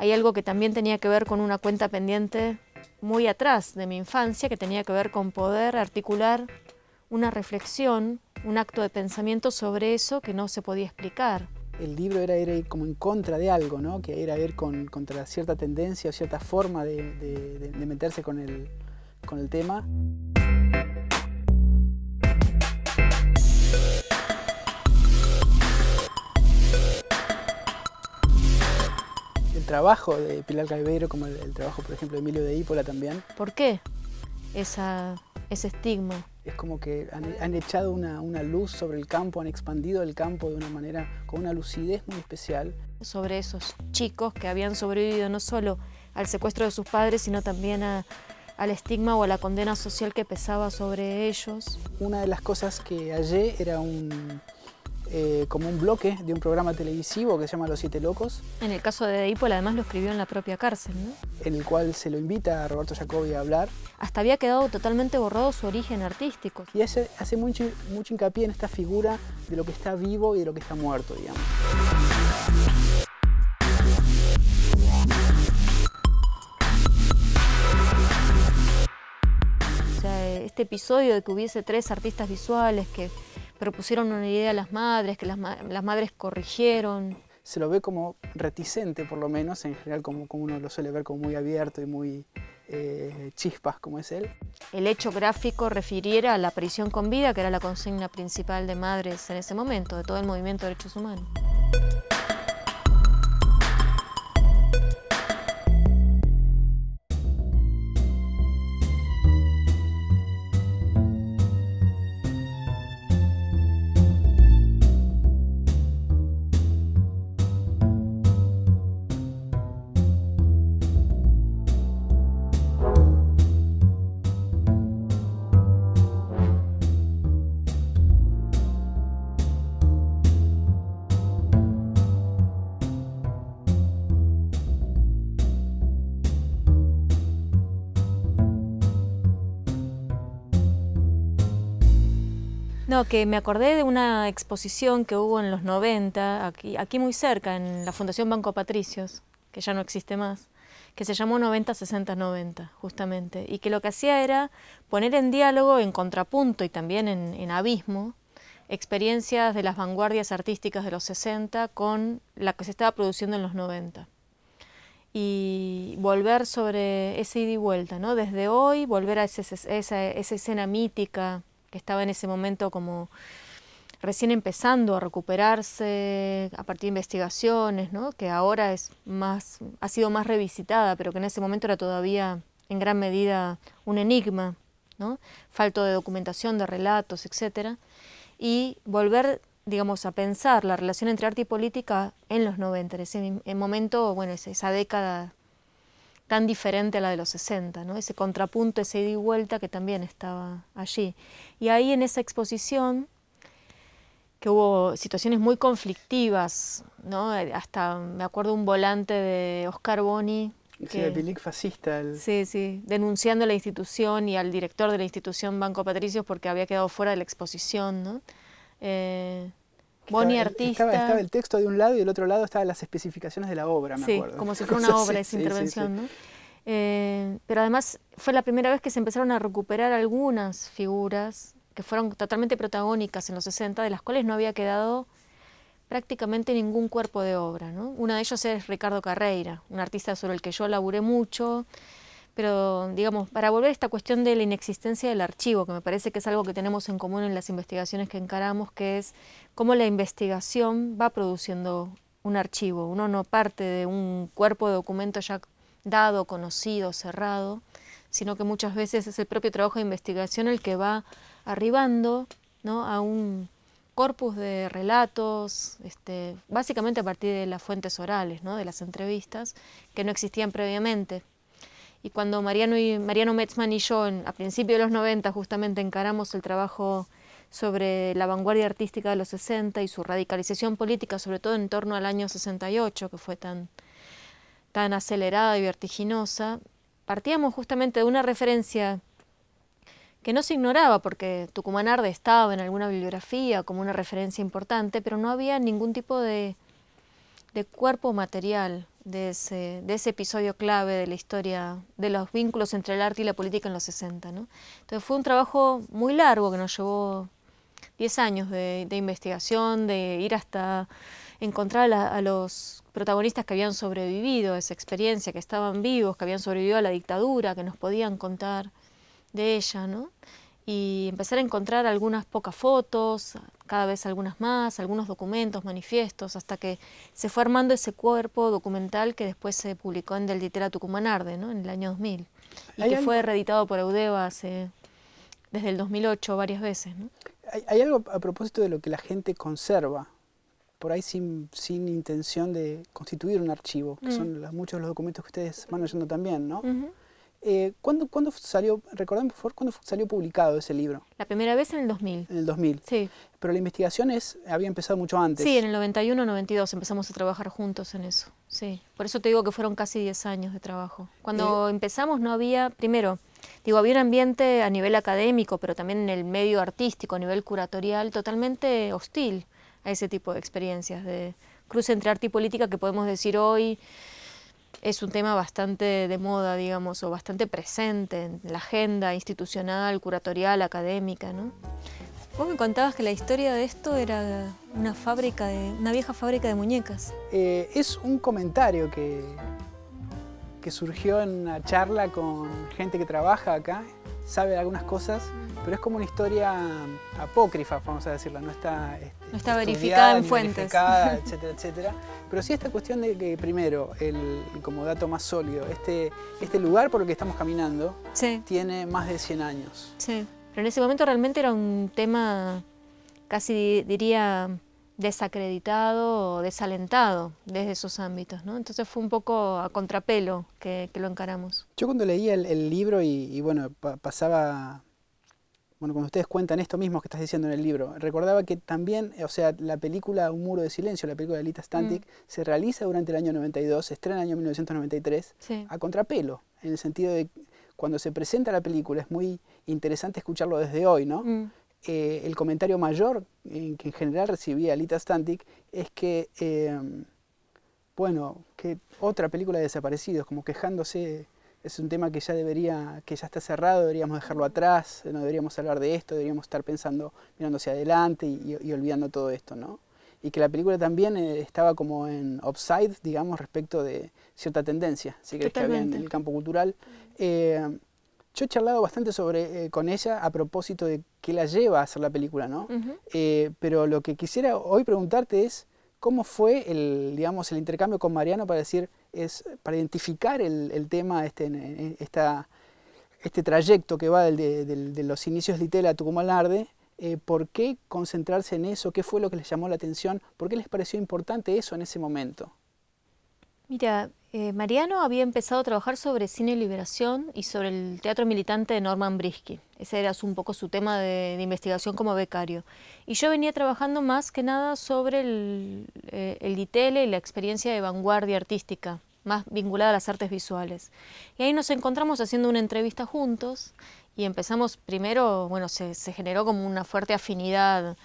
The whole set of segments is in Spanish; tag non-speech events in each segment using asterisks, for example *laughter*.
Hay algo que también tenía que ver con una cuenta pendiente muy atrás de mi infancia, que tenía que ver con poder articular una reflexión, un acto de pensamiento sobre eso que no se podía explicar. El libro era, ir como en contra de algo, ¿no? que era ir con, contra cierta tendencia o cierta forma de, meterse con con el tema. trabajo de Pilar Calveiro como el, trabajo, por ejemplo, de Emilio de Ípola también. ¿Por qué esa, ese estigma? Es como que han, echado una, luz sobre el campo, han expandido el campo de una manera, con una lucidez muy especial. Sobre esos chicos que habían sobrevivido no solo al secuestro de sus padres, sino también al estigma o a la condena social que pesaba sobre ellos. Una de las cosas que hallé era un, eh, como un bloque de un programa televisivo que se llama Los Siete Locos. En el caso de Deipol, además lo escribió en la propia cárcel, En el cual se lo invita a Roberto Jacobi a hablar. Hasta había quedado totalmente borrado su origen artístico. Y hace, hace mucho, hincapié en esta figura de lo que está vivo y de lo que está muerto, digamos. este episodio de que hubiese tres artistas visuales que propusieron una idea a las madres, que las, madres corrigieron. Se lo ve como reticente, por lo menos, en general como, como uno lo suele ver como muy abierto y muy eh, chispas, como es él. El hecho gráfico refiriera a la prisión con vida, que era la consigna principal de madres en ese momento, de todo el movimiento de derechos humanos. que me acordé de una exposición que hubo en los 90, aquí, aquí muy cerca, en la Fundación Banco Patricios, que ya no existe más, que se llamó 90-60-90, justamente, y que lo que hacía era poner en diálogo, en contrapunto y también en, abismo, experiencias de las vanguardias artísticas de los 60 con la que se estaba produciendo en los 90 y volver sobre ese ida y vuelta, ¿no? Desde hoy, volver a esa, esa, escena mítica que estaba en ese momento como recién empezando a recuperarse a partir de investigaciones, ¿no? que ahora es más, ha sido más revisitada, pero que en ese momento era todavía en gran medida un enigma, ¿no? falto de documentación, de relatos, etc. Y volver digamos, a pensar la relación entre arte y política en los 90, en ese momento, bueno, esa década tan diferente a la de los 60, ¿no? ese contrapunto, ese ida y vuelta que también estaba allí. Y ahí en esa exposición, que hubo situaciones muy conflictivas, ¿no? hasta me acuerdo un volante de Oscar Boni. Que, sí, bilic fascista. Sí, sí, denunciando a la institución y al director de la institución Banco Patricios porque había quedado fuera de la exposición. ¿no? Eh, Bonnie artista. Estaba, el texto de un lado y del otro lado estaban las especificaciones de la obra, me sí, como si *laughs* fuera una obra esa intervención, eh, pero además fue la primera vez que se empezaron a recuperar algunas figuras que fueron totalmente protagónicas en los 60, de las cuales no había quedado prácticamente ningún cuerpo de obra. ¿no? Uno de ellos es Ricardo Carreira, un artista sobre el que yo laburé mucho, pero digamos, para volver a esta cuestión de la inexistencia del archivo, que me parece que es algo que tenemos en común en las investigaciones que encaramos, que es cómo la investigación va produciendo un archivo. Uno no parte de un cuerpo de documento ya dado, conocido, cerrado, sino que muchas veces es el propio trabajo de investigación el que va arribando ¿no? a un corpus de relatos, este, básicamente a partir de las fuentes orales, ¿no? de las entrevistas, que no existían previamente. Y cuando Mariano, y, Mariano Metzman y yo, a principios de los 90, justamente encaramos el trabajo sobre la vanguardia artística de los 60 y su radicalización política, sobre todo en torno al año 68, que fue tan, tan acelerada y vertiginosa, partíamos justamente de una referencia que no se ignoraba porque Tucumán Arde estaba en alguna bibliografía como una referencia importante, pero no había ningún tipo de, de cuerpo material de ese, de ese, episodio clave de la historia de los vínculos entre el arte y la política en los 60. Entonces fue un trabajo muy largo que nos llevó 10 años de, investigación, de ir hasta encontrar a, a, los protagonistas que habían sobrevivido a esa experiencia, que estaban vivos, que habían sobrevivido a la dictadura, que nos podían contar de ella. ¿no? y empezar a encontrar algunas pocas fotos, cada vez algunas más, algunos documentos, manifiestos, hasta que se fue armando ese cuerpo documental que después se publicó en Del Ditera Tucumanarde, ¿no? en el año 2000, y que fue reeditado por Eudeva desde el 2008 varias veces. ¿no? Hay, algo a propósito de lo que la gente conserva, por ahí sin, sin intención de constituir un archivo, que mm. son muchos de los documentos que ustedes van oyendo también, ¿no? Eh, ¿cuándo, ¿cuándo, salió, recordame por favor, cuándo salió publicado ese libro? La primera vez en el 2000. En el 2000. Sí. Pero la investigación es, había empezado mucho antes. Sí, en el 91, 92 empezamos a trabajar juntos en eso. Sí. Por eso te digo que fueron casi 10 años de trabajo. Cuando eh, empezamos no había, primero, digo, había un ambiente a nivel académico, pero también en el medio artístico, a nivel curatorial, totalmente hostil a ese tipo de experiencias, de cruce entre arte y política que podemos decir hoy es un tema bastante de moda, digamos, o bastante presente en la agenda institucional, curatorial, académica, ¿no? Vos me contabas que la historia de esto era una fábrica de, una vieja fábrica de muñecas. Eh, es un comentario que, que surgió en una charla con gente que trabaja acá sabe algunas cosas, pero es como una historia apócrifa, vamos a decirla, no está, este, no está verificada en fuentes. *laughs* etcétera, etcétera. Pero sí esta cuestión de que, primero, el, como dato más sólido, este, este lugar por el que estamos caminando tiene más de 100 años. Sí, pero en ese momento realmente era un tema, casi diría, desacreditado o desalentado desde esos ámbitos. ¿no? Entonces fue un poco a contrapelo que, lo encaramos. Yo cuando leía el, libro y, bueno, pasaba, bueno, cuando ustedes cuentan esto mismo que estás diciendo en el libro, recordaba que también, eh, o sea, la película Un muro de silencio, la película de Lita Stantic, mm. se realiza durante el año 92, se estrena en el año 1993, a contrapelo, en el sentido de cuando se presenta la película es muy interesante escucharlo desde hoy, ¿no? Mm. Eh, el comentario mayor en que en general recibía Alita Stantic es que, em, bueno, que otra película de desaparecidos, como quejándose, es un tema que ya debería, que ya está cerrado, deberíamos dejarlo atrás, eh, no deberíamos hablar de esto, deberíamos estar pensando, mirando hacia adelante y, olvidando todo esto, ¿no? Y que la película también eh, estaba como en upside, digamos, respecto de cierta tendencia, si que en el campo cultural. Mm. Yo he charlado bastante sobre, con ella a propósito de que la lleva a hacer la película, ¿no? Eh, pero lo que quisiera hoy preguntarte es cómo fue el, digamos, el intercambio con Mariano para decir, es para identificar el, tema, este, esta, este trayecto que va del, de los inicios de Itela a Tucumán eh, ¿por qué concentrarse en eso? ¿Qué fue lo que les llamó la atención? ¿Por qué les pareció importante eso en ese momento? Mira, eh, Mariano había empezado a trabajar sobre cine y liberación y sobre el teatro militante de Norman Brisky. Ese era un poco su tema de, investigación como becario. Y yo venía trabajando más que nada sobre el, eh, y la experiencia de vanguardia artística, más vinculada a las artes visuales. Y ahí nos encontramos haciendo una entrevista juntos y empezamos primero, bueno, se, se generó como una fuerte afinidad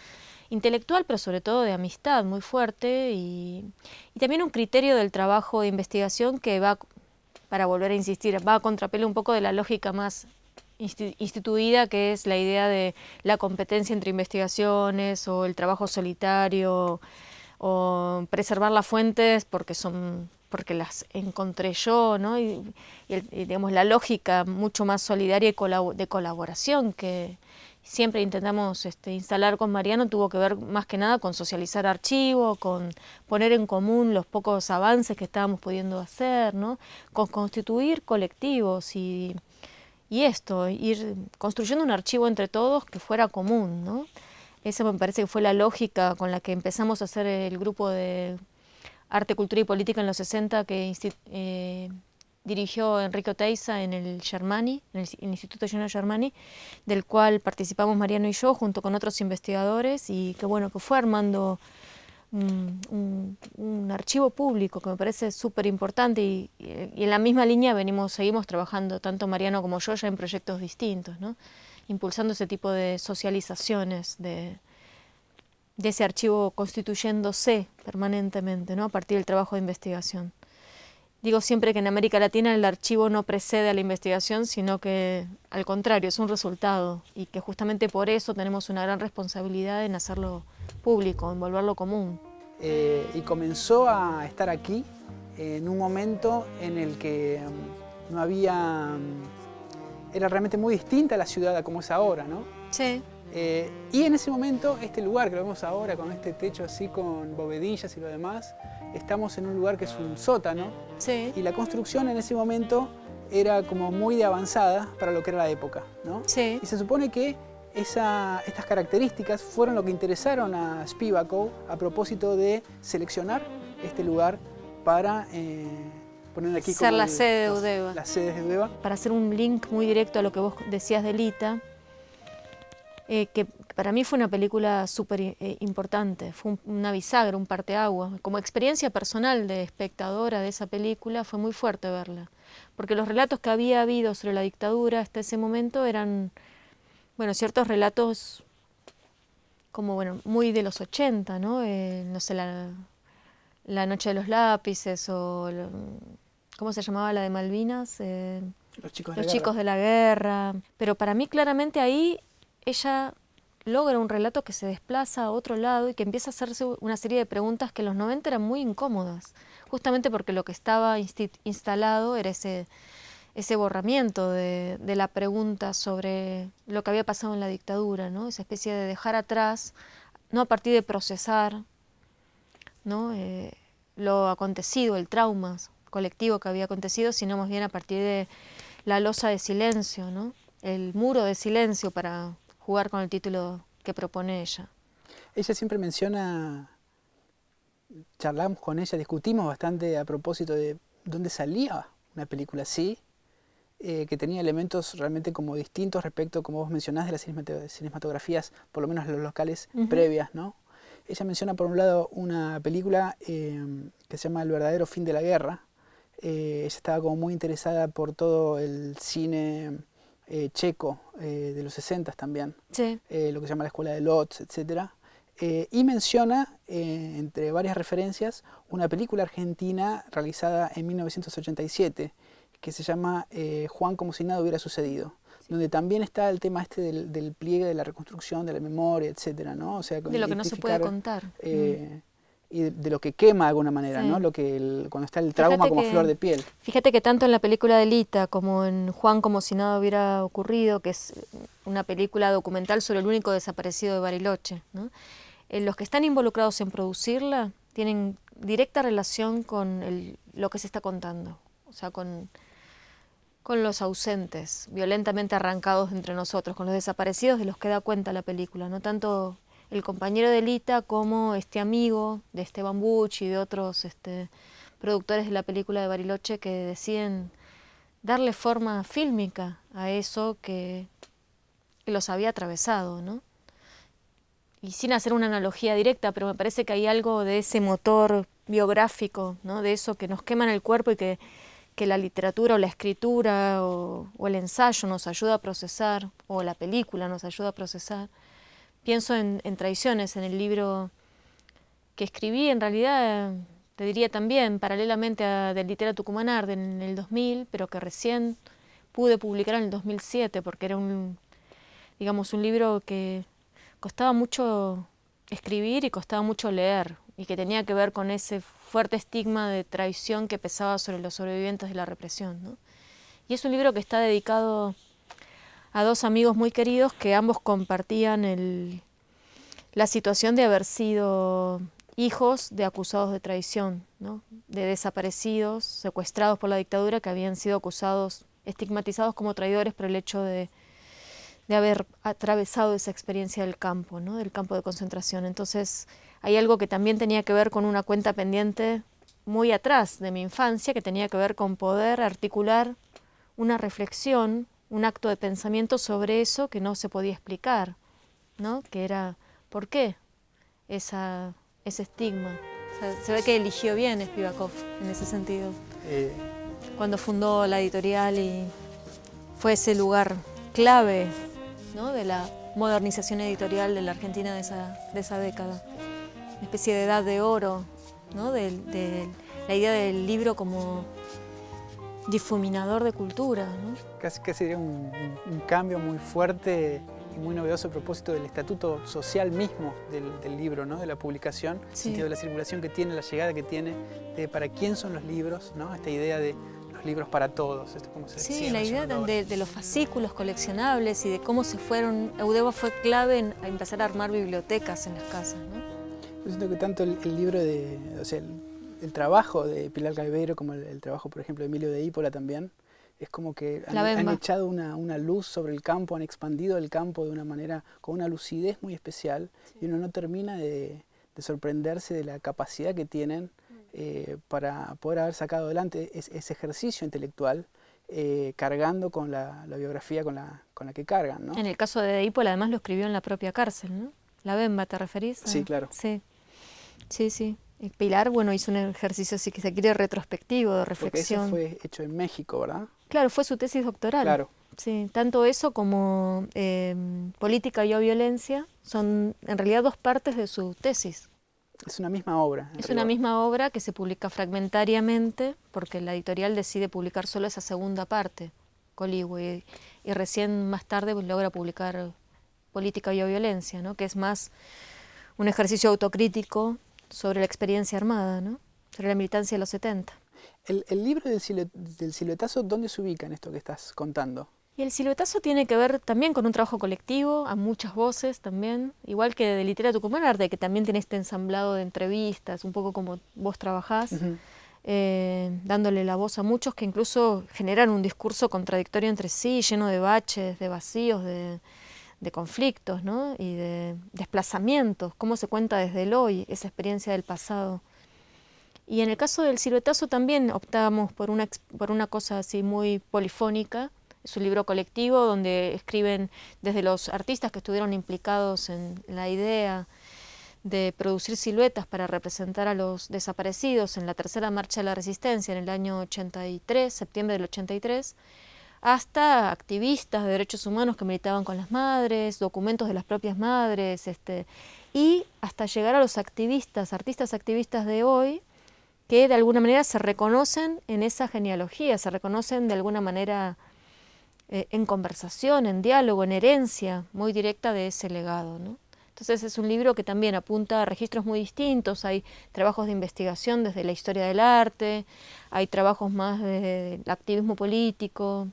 intelectual, pero sobre todo de amistad muy fuerte y, también un criterio del trabajo de investigación que va, para volver a insistir, va a contrapelo un poco de la lógica más instituida que es la idea de la competencia entre investigaciones o el trabajo solitario o preservar las fuentes porque son porque las encontré yo, ¿no? Y, digamos la lógica mucho más solidaria y de colaboración que, siempre intentamos este, instalar con Mariano tuvo que ver más que nada con socializar archivos, con poner en común los pocos avances que estábamos pudiendo hacer, ¿no? con constituir colectivos y, esto, ir construyendo un archivo entre todos que fuera común. ¿no? Esa me parece que fue la lógica con la que empezamos a hacer el grupo de arte, cultura y política en los 60 que eh, dirigió Enrique Oteiza en el Germani, en el, Instituto General Germani, del cual participamos Mariano y yo junto con otros investigadores y que bueno, que fue armando un, archivo público que me parece súper importante y, en la misma línea venimos, seguimos trabajando tanto Mariano como yo ya en proyectos distintos, impulsando ese tipo de socializaciones de, de ese archivo constituyéndose permanentemente ¿no? a partir del trabajo de investigación. Digo siempre que en América Latina el archivo no precede a la investigación, sino que al contrario, es un resultado y que justamente por eso tenemos una gran responsabilidad en hacerlo público, en volverlo común. Eh, y comenzó a estar aquí en un momento en el que mm, no había... Mm, era realmente muy distinta a la ciudad a como es ahora, ¿no? Sí. Eh, y en ese momento, este lugar que lo vemos ahora, con este techo así, con bovedillas y lo demás, estamos en un lugar que es un sótano. Y la construcción en ese momento era como muy de avanzada para lo que era la época, Y se supone que esa, estas características fueron lo que interesaron a Spivakov a propósito de seleccionar este lugar para eh, poner aquí la sede de Udeva. La sede de Udeva. Para hacer un link muy directo a lo que vos decías de Lita, eh, que para mí fue una película súper eh, importante, fue una bisagra, un parteagua. Como experiencia personal de espectadora de esa película fue muy fuerte verla, porque los relatos que había habido sobre la dictadura hasta ese momento eran, bueno, ciertos relatos como, bueno, muy de los 80, ¿no? Eh, no sé, la, Noche de los Lápices o, ¿cómo se llamaba la de Malvinas? los, chicos los chicos de la guerra. Pero para mí claramente ahí ella logra un relato que se desplaza a otro lado y que empieza a hacerse una serie de preguntas que en los 90 eran muy incómodas, justamente porque lo que estaba instalado era ese, borramiento de, la pregunta sobre lo que había pasado en la dictadura, ¿no? esa especie de dejar atrás, no a partir de procesar ¿no? Eh, lo acontecido, el trauma colectivo que había acontecido, sino más bien a partir de la losa de silencio, ¿no? el muro de silencio para jugar con el título que propone ella. Ella siempre menciona, charlamos con ella, discutimos bastante a propósito de dónde salía una película así, eh, que tenía elementos realmente como distintos respecto, como vos mencionás, de las cinematografías, por lo menos los locales previas, ¿no? Ella menciona por un lado una película em, que se llama El verdadero fin de la guerra. Eh, ella estaba como muy interesada por todo el cine eh, checo eh, de los 60 también, eh, lo que se llama la escuela de Lotz, etc. y menciona, entre varias referencias, una película argentina realizada en 1987 que se llama Juan como si nada hubiera sucedido donde también está el tema este del, pliegue de la reconstrucción, de la memoria, etcétera, ¿no? O sea, de lo que no se puede contar y de lo que quema de alguna manera, ¿no? Lo que cuando está el trauma como flor de piel. Fíjate que tanto en la película de Lita como en Juan como si nada hubiera ocurrido, que es una película documental sobre el único desaparecido de Bariloche, ¿no? Eh, los que están involucrados en producirla tienen directa relación con lo que se está contando, o sea, con, con los ausentes, violentamente arrancados entre nosotros, con los desaparecidos de los que da cuenta la película, no tanto el compañero de Lita como este amigo de Esteban Butch y de otros este, productores de la película de Bariloche que deciden darle forma fílmica a eso que, los había atravesado, ¿no? Y sin hacer una analogía directa, pero me parece que hay algo de ese motor biográfico, ¿no? de eso que nos quema en el cuerpo y que, la literatura o la escritura o el ensayo nos ayuda a procesar, o la película nos ayuda a procesar pienso en, Traiciones, en el libro que escribí, en realidad, te diría también, paralelamente a Del Litera Tucumanar en el 2000, pero que recién pude publicar en el 2007, porque era un, digamos, un libro que costaba mucho escribir y costaba mucho leer, y que tenía que ver con ese fuerte estigma de traición que pesaba sobre los sobrevivientes de la represión. Y es un libro que está dedicado a dos amigos muy queridos que ambos compartían la situación de haber sido hijos de acusados de traición, de desaparecidos, secuestrados por la dictadura, que habían sido acusados, estigmatizados como traidores por el hecho de, haber atravesado esa experiencia del campo, del campo de concentración. Entonces hay algo que también tenía que ver con una cuenta pendiente muy atrás de mi infancia, que tenía que ver con poder articular una reflexión un acto de pensamiento sobre eso que no se podía explicar, ¿no? Que era, ¿por qué esa, ese estigma? se ve que eligió bien Spivakov en ese sentido. Eh. Cuando fundó la editorial y fue ese lugar clave ¿no? de la modernización editorial de la Argentina de esa, década. Una especie de edad de oro, ¿no? de la idea del libro como difuminador de cultura. ¿no? Casi que sería un, cambio muy fuerte y muy novedoso a propósito del estatuto social mismo del, libro, ¿no? de la publicación, sentido de la circulación que tiene, la llegada que tiene, de para quién son los libros, ¿no? esta idea de los libros para todos. sí, la idea de, los fascículos coleccionables y de cómo se fueron, Eudeva fue clave en empezar a armar bibliotecas en las casas. ¿no? Yo siento que tanto el, libro de, o el trabajo de Pilar Calveiro, como el, trabajo, por ejemplo, de Emilio de Ípola también, es como que han, echado una, luz sobre el campo, han expandido el campo de una manera, con una lucidez muy especial, y uno no termina de, sorprenderse de la capacidad que tienen mm. eh, para poder haber sacado adelante ese ejercicio intelectual. Eh, cargando con la, biografía con la, con la que cargan. En el caso de Ípola, además lo escribió en la propia cárcel, ¿no? La Bemba, ¿te referís? Sí, ah, claro. Sí, sí, sí. Pilar, bueno, hizo un ejercicio, así que se quiere retrospectivo, de reflexión. Porque fue hecho en México, ¿verdad? Claro, fue su tesis doctoral. Claro. Sí, tanto eso como em, política y violencia son en realidad dos partes de su tesis. Es una misma obra. Es una misma obra que se publica fragmentariamente porque la editorial decide publicar solo esa segunda parte, Coligüe, y, recién más tarde pues, logra publicar política y o violencia, ¿no? que es más un ejercicio autocrítico sobre la experiencia armada, ¿no? sobre la militancia de los 70. ¿El, libro del, siluetazo dónde se ubica en esto que estás contando? Y el siluetazo tiene que ver también con un trabajo colectivo, a muchas voces también, igual que de Literatura Tucumán Arte, que también tiene este ensamblado de entrevistas, un poco como vos trabajás, eh, dándole la voz a muchos que incluso generan un discurso contradictorio entre sí, lleno de baches, de vacíos, de, de conflictos ¿no? y de desplazamientos, cómo se cuenta desde el hoy esa experiencia del pasado. Y en el caso del siluetazo también optamos por una, por una cosa así muy polifónica, es un libro colectivo donde escriben desde los artistas que estuvieron implicados en la idea de producir siluetas para representar a los desaparecidos en la tercera marcha de la resistencia en el año 83, septiembre del 83, hasta activistas de derechos humanos que militaban con las madres, documentos de las propias madres, este, y hasta llegar a los activistas, artistas activistas de hoy, que de alguna manera se reconocen en esa genealogía, se reconocen de alguna manera eh, en conversación, en diálogo, en herencia muy directa de ese legado. Entonces es un libro que también apunta a registros muy distintos, hay trabajos de investigación desde la historia del arte, hay trabajos más de activismo político,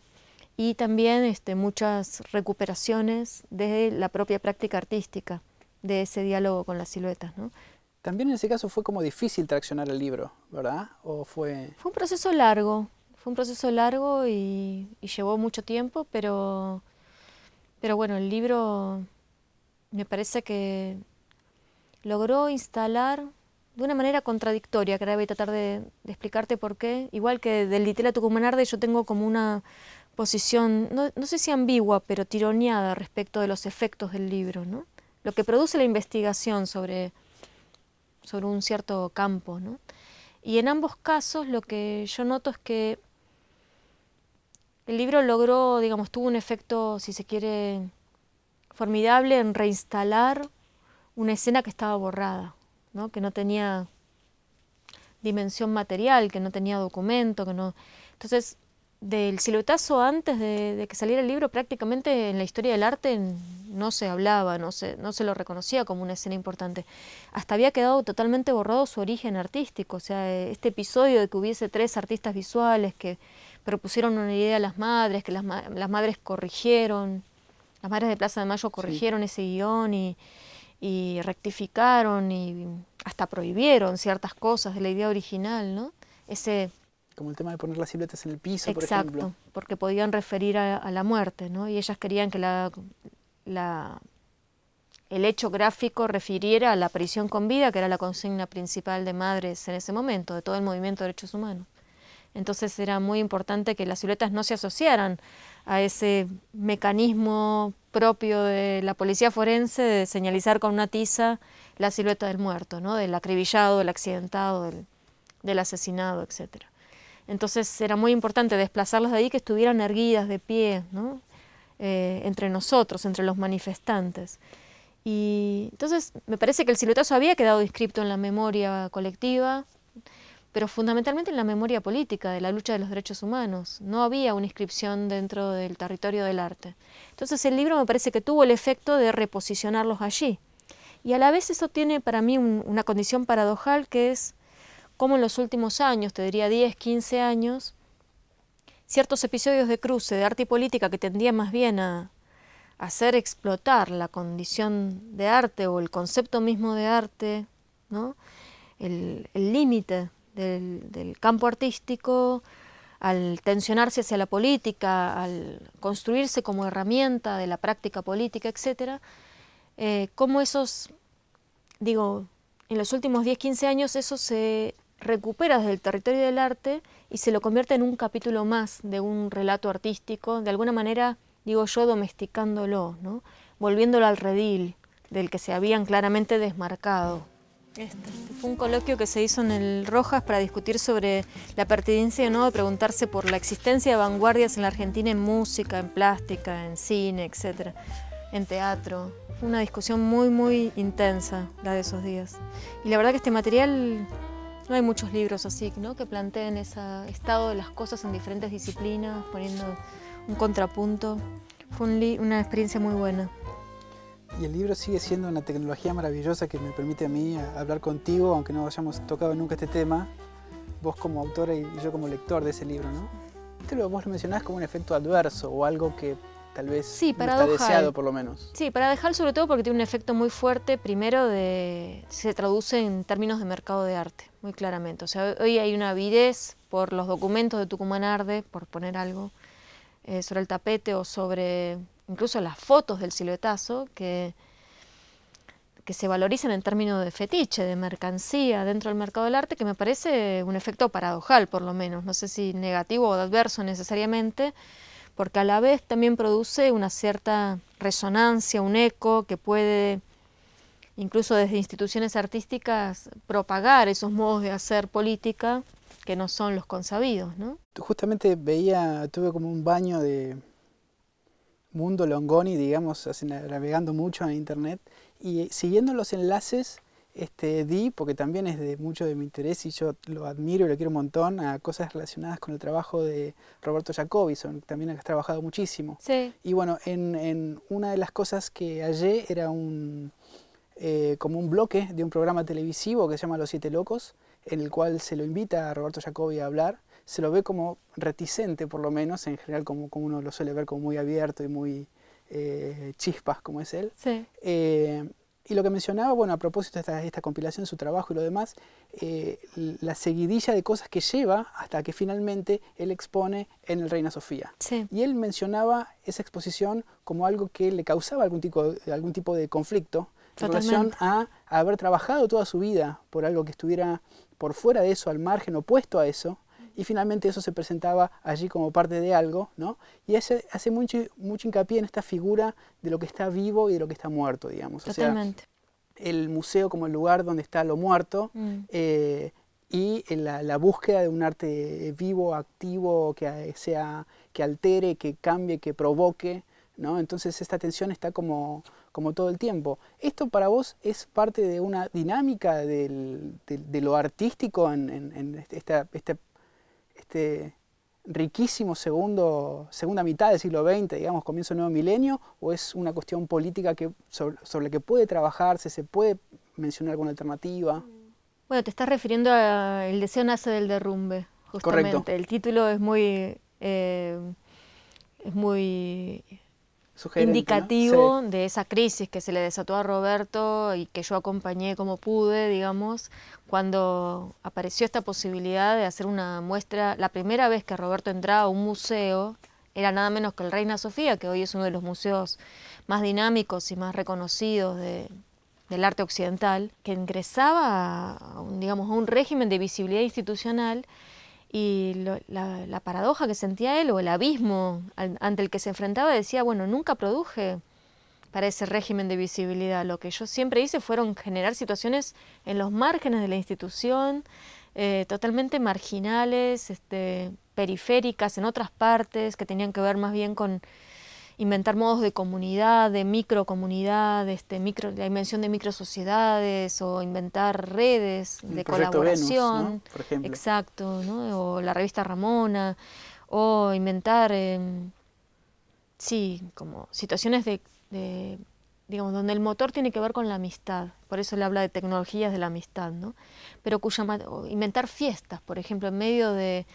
y también este, muchas recuperaciones de la propia práctica artística, de ese diálogo con las siluetas. ¿no? También en ese caso fue como difícil traccionar el libro, ¿verdad? ¿O fue... fue un proceso largo, fue un proceso largo y, llevó mucho tiempo, pero, pero bueno, el libro me parece que logró instalar de una manera contradictoria, que ahora voy a tratar de, explicarte por qué. Igual que del Ditela Tucumanarde yo tengo como una posición, no, sé si ambigua, pero tironeada respecto de los efectos del libro, ¿no? lo que produce la investigación sobre, sobre un cierto campo. ¿no? Y en ambos casos lo que yo noto es que el libro logró, digamos, tuvo un efecto, si se quiere, formidable en reinstalar una escena que estaba borrada, ¿no? que no tenía dimensión material, que no tenía documento, que no... Entonces, del siluetazo antes de, que saliera el libro, prácticamente en la historia del arte no se hablaba, no se, no se lo reconocía como una escena importante. Hasta había quedado totalmente borrado su origen artístico, o sea, este episodio de que hubiese tres artistas visuales que propusieron una idea a las madres, que las, madres corrigieron, las madres de Plaza de Mayo corrigieron ese guión y, y rectificaron y hasta prohibieron ciertas cosas de la idea original, ¿no? Ese como el tema de poner las siluetas en el piso, por ejemplo. porque podían referir a, la muerte, ¿no? Y ellas querían que la, el hecho gráfico refiriera a la prisión con vida, que era la consigna principal de Madres en ese momento, de todo el movimiento de derechos humanos. Entonces era muy importante que las siluetas no se asociaran a ese mecanismo propio de la policía forense de señalizar con una tiza la silueta del muerto, ¿no? del acribillado, del accidentado, del, del asesinado, etcétera. Entonces era muy importante desplazarlos de ahí, que estuvieran erguidas de pie, eh, entre nosotros, entre los manifestantes. Y entonces me parece que el siluetazo había quedado inscrito en la memoria colectiva, pero fundamentalmente en la memoria política de la lucha de los derechos humanos. No había una inscripción dentro del territorio del arte. Entonces el libro me parece que tuvo el efecto de reposicionarlos allí. Y a la vez eso tiene para mí una condición paradojal que es cómo en los últimos años, te diría 10, 15 años, ciertos episodios de cruce de arte y política que tendían más bien a hacer explotar la condición de arte o el concepto mismo de arte, ¿no? el límite del, campo artístico, al tensionarse hacia la política, al construirse como herramienta de la práctica política, etc., Como eh, cómo esos, digo, en los últimos 10, 15 años eso se recuperas del territorio del arte y se lo convierte en un capítulo más de un relato artístico, de alguna manera, digo yo, domesticándolo, ¿no? volviéndolo al redil del que se habían claramente desmarcado. Este fue un coloquio que se hizo en el Rojas para discutir sobre la pertinencia o no de preguntarse por la existencia de vanguardias en la Argentina en música, en plástica, en cine, etcétera, en teatro. Fue una discusión muy, muy intensa la de esos días. Y la verdad que este material no hay muchos libros así, ¿no? Que planteen ese estado de las cosas en diferentes disciplinas, poniendo un contrapunto. Fue una experiencia muy buena. Y el libro sigue siendo una tecnología maravillosa que me permite a mí hablar contigo, aunque no hayamos tocado nunca este tema, vos como autora y yo como lector de ese libro, ¿no? lo, vos lo mencionás como un efecto adverso o algo que tal vez sí, para deseado por lo menos. Sí, para dejar, sobre todo porque tiene un efecto muy fuerte, primero de se traduce en términos de mercado de arte, muy claramente. O sea, hoy hay una avidez por los documentos de Tucumán Arde, por poner algo, eh, sobre el tapete o sobre incluso las fotos del siluetazo, que, que se valorizan en términos de fetiche, de mercancía dentro del mercado del arte, que me parece un efecto paradojal, por lo menos, no sé si negativo o adverso necesariamente, porque a la vez también produce una cierta resonancia, un eco que puede incluso desde instituciones artísticas propagar esos modos de hacer política que no son los consabidos. ¿no? Justamente veía, tuve como un baño de mundo longoni, digamos, navegando mucho en internet y siguiendo los enlaces este, di, porque también es de mucho de mi interés y yo lo admiro y lo quiero un montón, a cosas relacionadas con el trabajo de Roberto Jacobison, también has trabajado muchísimo. Sí. Y bueno, en, una de las cosas que hallé era un, eh, como un bloque de un programa televisivo que se llama Los Siete Locos, en el cual se lo invita a Roberto Jacobi a hablar, se lo ve como reticente por lo menos, en general como, como uno lo suele ver como muy abierto y muy... Eh, chispas como es él. Sí. Eh, y lo que mencionaba, bueno, a propósito de esta, esta compilación, su trabajo y lo demás, eh, la seguidilla de cosas que lleva hasta que finalmente él expone en el Reina Sofía. Y él mencionaba esa exposición como algo que le causaba algún tipo, algún tipo de conflicto en relación a haber trabajado toda su vida por algo que estuviera por fuera de eso, al margen, opuesto a eso, y finalmente eso se presentaba allí como parte de algo, ¿no? Y hace, hace mucho, mucho hincapié en esta figura de lo que está vivo y de lo que está muerto, digamos. Totalmente. el museo como el lugar donde está lo muerto mm. eh, y la, la, búsqueda de un arte vivo, activo, que sea, que altere, que cambie, que provoque, ¿no? Entonces esta tensión está como como todo el tiempo. ¿Esto para vos es parte de una dinámica de, lo artístico en, este... esta, este riquísimo segundo, segunda mitad del siglo XX, digamos, comienzo del nuevo milenio, o es una cuestión política sobre, la que puede trabajarse, se puede mencionar alguna alternativa? Bueno, te estás refiriendo a El deseo nace del derrumbe, justamente. El título es muy, eh, es muy indicativo de esa crisis que se le desató a Roberto y que yo acompañé como pude, digamos, cuando apareció esta posibilidad de hacer una muestra. La primera vez que Roberto entraba a un museo era nada menos que el Reina Sofía, que hoy es uno de los museos más dinámicos y más reconocidos del arte occidental, que ingresaba digamos, a un régimen de visibilidad institucional y la, paradoja que sentía él o el abismo ante el que se enfrentaba decía, bueno, nunca produje para ese régimen de visibilidad. Lo que yo siempre hice fueron generar situaciones en los márgenes de la institución, eh, totalmente marginales, este, periféricas, en otras partes, que tenían que ver más bien con inventar modos de comunidad, de microcomunidad, este, micro, la invención de microsociedades o inventar redes de colaboración, por ejemplo. exacto, ¿no? o la revista Ramona, o inventar, em, sí, como situaciones de, de digamos, donde el motor tiene que ver con la amistad, por eso le habla de tecnologías de la amistad, ¿no? Pero cuya inventar fiestas, por ejemplo, en medio de,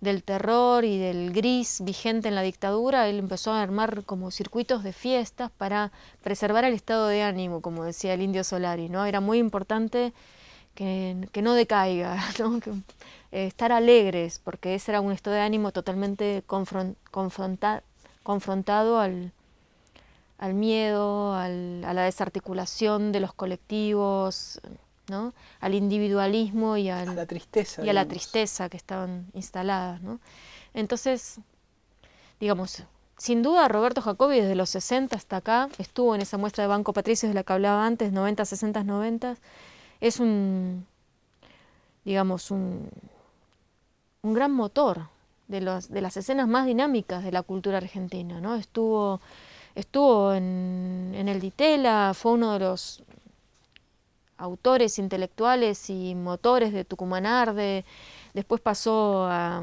del terror y del gris vigente en la dictadura, él empezó a armar como circuitos de fiestas para preservar el estado de ánimo, como decía el indio Solari, ¿no? Era muy importante que, no decaiga, *laughs* eh, estar alegres, porque ese era un estado de ánimo totalmente confrontado al al miedo, a la desarticulación de los colectivos, ¿no? al individualismo y, a, la tristeza, y a la tristeza que estaban instaladas. Entonces, digamos, sin duda Roberto Jacobi desde los 60 hasta acá estuvo en esa muestra de Banco Patricios de la que hablaba antes, 90, 60, 90. Es un, digamos, un, un gran motor de, los, de las escenas más dinámicas de la cultura argentina. ¿no? Estuvo estuvo en, el Ditela, fue uno de los autores intelectuales y motores de Tucumanarde, después pasó a,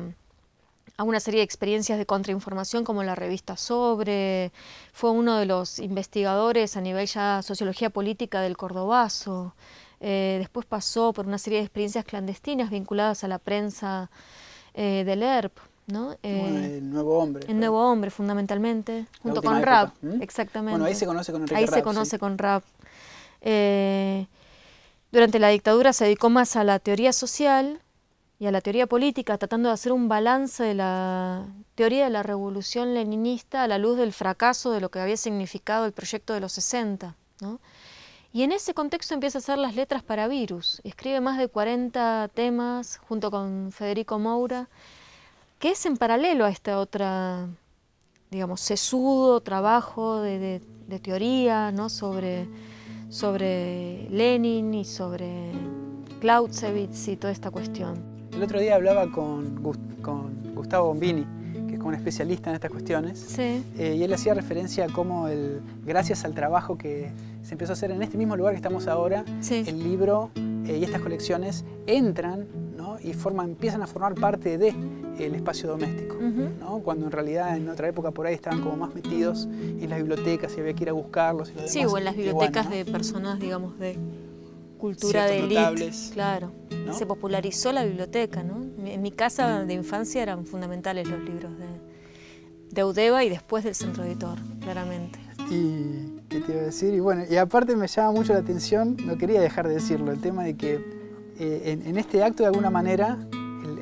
una serie de experiencias de contrainformación como la revista Sobre, fue uno de los investigadores a nivel ya sociología política del Cordobazo, eh, después pasó por una serie de experiencias clandestinas vinculadas a la prensa eh, del ERP, eh, el nuevo hombre. nuevo hombre, fundamentalmente, junto con Rap, ¿Mm? exactamente. Bueno, ahí se conoce con Enrique Ahí se conoce con Rap. Eh, durante la dictadura se dedicó más a la teoría social y a la teoría política, tratando de hacer un balance de la teoría de la revolución leninista a la luz del fracaso de lo que había significado el proyecto de los 60, Y en ese contexto empieza a hacer las letras para Virus. Escribe más de 40 temas junto con Federico Moura que es en paralelo a esta otra, digamos, sesudo trabajo de, teoría ¿no? sobre, sobre Lenin y sobre Clausewitz y toda esta cuestión. El otro día hablaba con, Gustavo Bombini, que es como un especialista en estas cuestiones, eh, y él hacía referencia a cómo, el, gracias al trabajo que se empezó a hacer en este mismo lugar que estamos ahora, el libro eh, y estas colecciones entran y empiezan a formar parte del de, espacio doméstico, cuando en realidad en otra época por ahí estaban como más metidos en las bibliotecas y había que ir a buscarlos. Sí, o en las bibliotecas de personas, digamos, de cultura de Claro. Se popularizó la biblioteca, ¿no? En mi casa de infancia eran fundamentales los libros de, de Udeva y después del centro editor, claramente. Y, ¿qué te iba a decir? Y bueno, y aparte me llama mucho la atención, no quería dejar de decirlo, el tema de que eh, en, este acto, de alguna manera,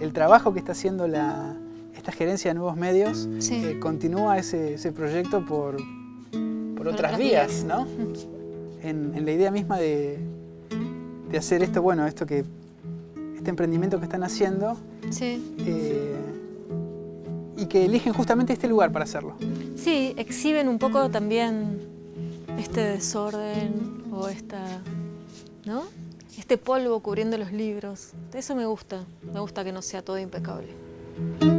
el, trabajo que está haciendo esta gerencia de nuevos medios eh, continúa ese, proyecto por, otras, vías, ¿no? en, la idea misma de, hacer esto, bueno, esto que este emprendimiento que están haciendo eh, y que eligen justamente este lugar para hacerlo. Sí, exhiben un poco también este desorden o esta, ¿no? este polvo cubriendo los libros. Eso me gusta, me gusta que no sea todo impecable.